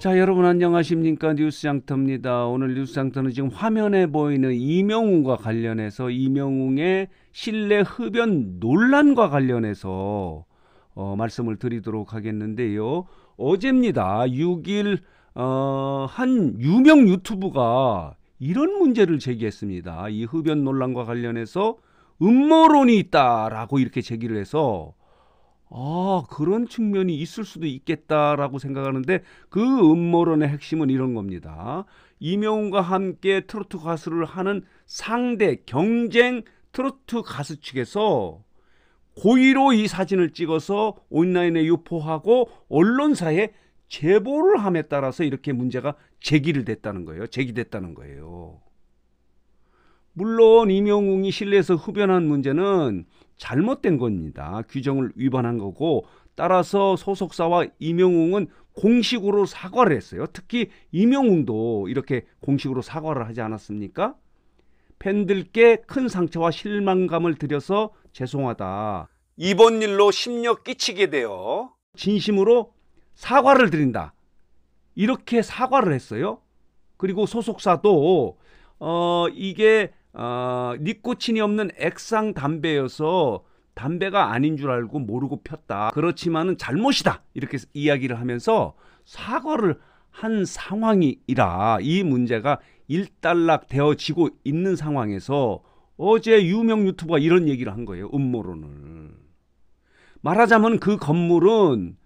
자 여러분 안녕하십니까 뉴스장터입니다. 오늘 뉴스장터는 지금 화면에 보이는 이명웅과 관련해서 이명웅의 실내 흡연 논란과 관련해서 어, 말씀을 드리도록 하겠는데요. 어제입니다. 6일 어, 한 유명 유튜브가 이런 문제를 제기했습니다. 이 흡연 논란과 관련해서 음모론이 있다라고 이렇게 제기를 해서 아, 그런 측면이 있을 수도 있겠다라고 생각하는데 그 음모론의 핵심은 이런 겁니다. 이명웅과 함께 트로트 가수를 하는 상대 경쟁 트로트 가수 측에서 고의로 이 사진을 찍어서 온라인에 유포하고 언론사에 제보를 함에 따라서 이렇게 문제가 제기를 됐다는 거예요. 제기됐다는 거예요. 물론 이명웅이 실내에서 흡연한 문제는 잘못된 겁니다. 규정을 위반한 거고 따라서 소속사와 임영웅은 공식으로 사과를 했어요. 특히 임영웅도 이렇게 공식으로 사과를 하지 않았습니까? 팬들께 큰 상처와 실망감을 드려서 죄송하다. 이번 일로 심려 끼치게 되어 진심으로 사과를 드린다. 이렇게 사과를 했어요. 그리고 소속사도 어 이게 어, 니코틴이 없는 액상 담배여서 담배가 아닌 줄 알고 모르고 폈다. 그렇지만은 잘못이다. 이렇게 이야기를 하면서 사과를 한 상황이라 이 문제가 일단락 되어지고 있는 상황에서 어제 유명 유튜버가 이런 얘기를 한 거예요. 음모론을. 말하자면 그 건물은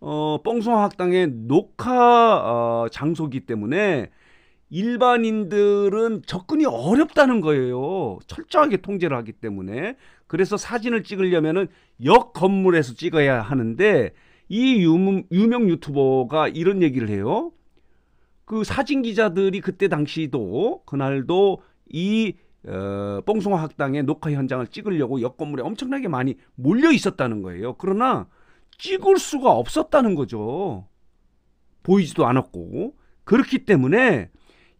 어, 뽕송학당의 녹화 어, 장소기 때문에 일반인들은 접근이 어렵다는 거예요. 철저하게 통제를 하기 때문에. 그래서 사진을 찍으려면역 건물에서 찍어야 하는데 이 유명, 유명 유튜버가 이런 얘기를 해요. 그 사진 기자들이 그때 당시도 그날도 이 어, 뽕숭아 학당의 녹화 현장을 찍으려고 역 건물에 엄청나게 많이 몰려 있었다는 거예요. 그러나 찍을 수가 없었다는 거죠. 보이지도 않았고 그렇기 때문에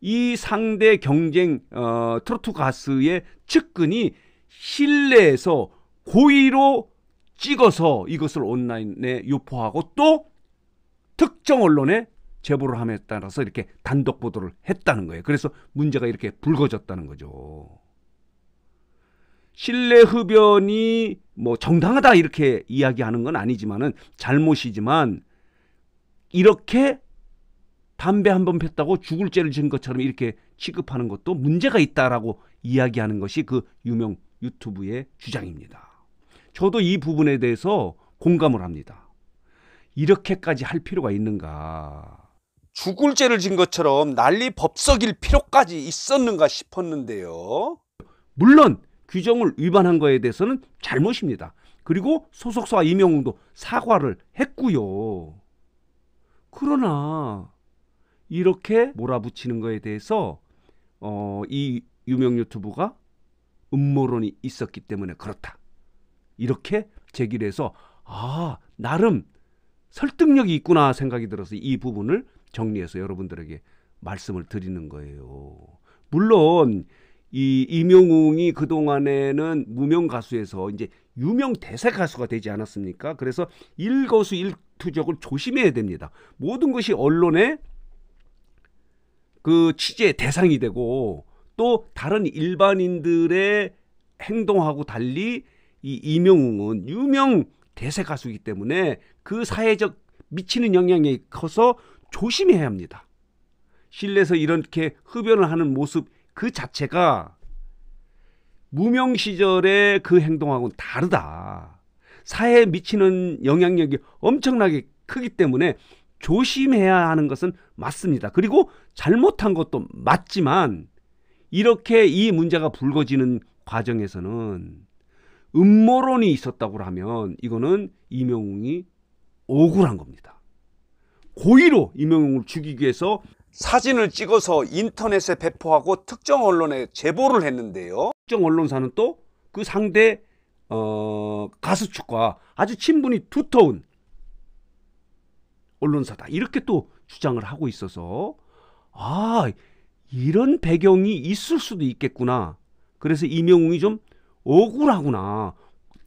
이 상대 경쟁 어, 트로트 가스의 측근이 실내에서 고의로 찍어서 이것을 온라인에 유포하고 또 특정 언론에 제보를 함에 따라서 이렇게 단독 보도를 했다는 거예요. 그래서 문제가 이렇게 불거졌다는 거죠. 실내 흡연이 뭐 정당하다 이렇게 이야기하는 건 아니지만은 잘못이지만 이렇게 담배 한 번 폈다고 죽을 죄를 지은 것처럼 이렇게 취급하는 것도 문제가 있다라고 이야기하는 것이 그 유명 유튜브의 주장입니다. 저도 이 부분에 대해서 공감을 합니다. 이렇게까지 할 필요가 있는가? 죽을 죄를 진 것처럼 난리 법석일 필요까지 있었는가 싶었는데요. 물론 규정을 위반한 거에 대해서는 잘못입니다. 그리고 소속사이명영웅도 사과를 했고요. 그러나 이렇게 몰아붙이는 거에 대해서 어, 이 유명 유튜브가 음모론이 있었기 때문에 그렇다. 이렇게 제기를 해서 아 나름 설득력이 있구나 생각이 들어서 이 부분을 정리해서 여러분들에게 말씀을 드리는 거예요. 물론 이 임용웅이 그 동안에는 무명 가수에서 이제 유명 대세 가수가 되지 않았습니까? 그래서 일거수 일투족을 조심해야 됩니다. 모든 것이 언론에 그 취재의 대상이 되고 또 다른 일반인들의 행동하고 달리 이 이명웅은 유명 대세 가수이기 때문에 그 사회적 미치는 영향이 커서 조심해야 합니다. 실내에서 이렇게 흡연을 하는 모습 그 자체가 무명 시절의 그 행동하고는 다르다. 사회에 미치는 영향력이 엄청나게 크기 때문에 조심해야 하는 것은 맞습니다. 그리고 잘못한 것도 맞지만 이렇게 이 문제가 불거지는 과정에서는 음모론이 있었다고 하면 이거는 이명웅이 억울한 겁니다. 고의로 이명웅을 죽이기 위해서 사진을 찍어서 인터넷에 배포하고 특정 언론에 제보를 했는데요. 특정 언론사는 또 그 상대 어, 가수 측과 아주 친분이 두터운 언론사다. 이렇게 또 주장을 하고 있어서 아, 이런 배경이 있을 수도 있겠구나. 그래서 이명웅이 좀 억울하구나.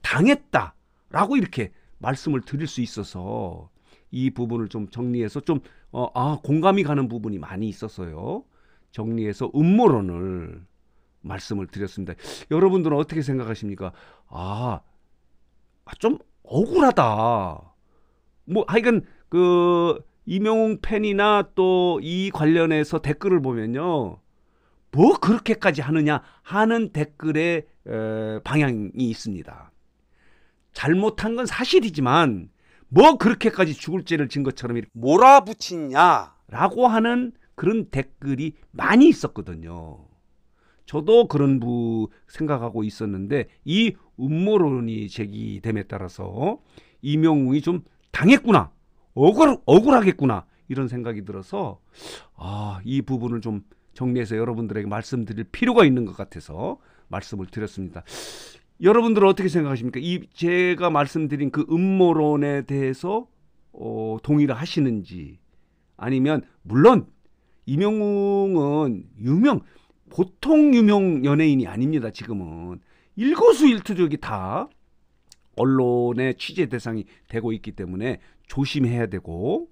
당했다. 라고 이렇게 말씀을 드릴 수 있어서 이 부분을 좀 정리해서 좀, 어, 아, 공감이 가는 부분이 많이 있었어요. 정리해서 음모론을 말씀을 드렸습니다. 여러분들은 어떻게 생각하십니까? 아, 아 좀 억울하다. 뭐, 하여간 그 이명웅 팬이나 또 이 관련해서 댓글을 보면요. 뭐 그렇게까지 하느냐 하는 댓글의 방향이 있습니다. 잘못한 건 사실이지만 뭐 그렇게까지 죽을 죄를 진 것처럼 몰아붙이냐라고 하는 그런 댓글이 많이 있었거든요. 저도 그런 부 생각하고 있었는데 이 음모론이 제기됨에 따라서 이명웅이 좀 당했구나 억울, 억울하겠구나. 이런 생각이 들어서 아, 이 부분을 좀 정리해서 여러분들에게 말씀드릴 필요가 있는 것 같아서 말씀을 드렸습니다. 여러분들은 어떻게 생각하십니까? 이 제가 말씀드린 그 음모론에 대해서 어, 동의를 하시는지 아니면 물론 이명웅은 유명 보통 유명 연예인이 아닙니다. 지금은 일거수일투족이 다 언론의 취재 대상이 되고 있기 때문에 조심해야 되고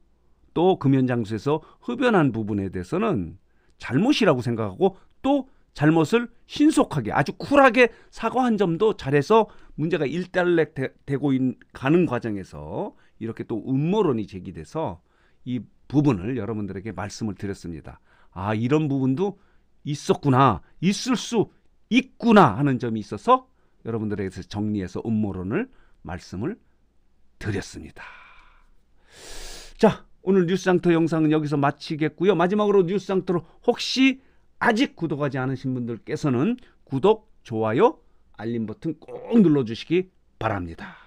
또 금연장소에서 흡연한 부분에 대해서는 잘못이라고 생각하고 또 잘못을 신속하게 아주 쿨하게 사과한 점도 잘해서 문제가 일단락 되고 있, 가는 과정에서 이렇게 또 음모론이 제기돼서 이 부분을 여러분들에게 말씀을 드렸습니다. 아 이런 부분도 있었구나 있을 수 있구나 하는 점이 있어서 여러분들에게서 정리해서 음모론을 말씀을 드렸습니다. 자, 오늘 뉴스상터 영상은 여기서 마치겠고요. 마지막으로 뉴스상터로 혹시 아직 구독하지 않으신 분들께서는 구독, 좋아요, 알림 버튼 꼭 눌러주시기 바랍니다.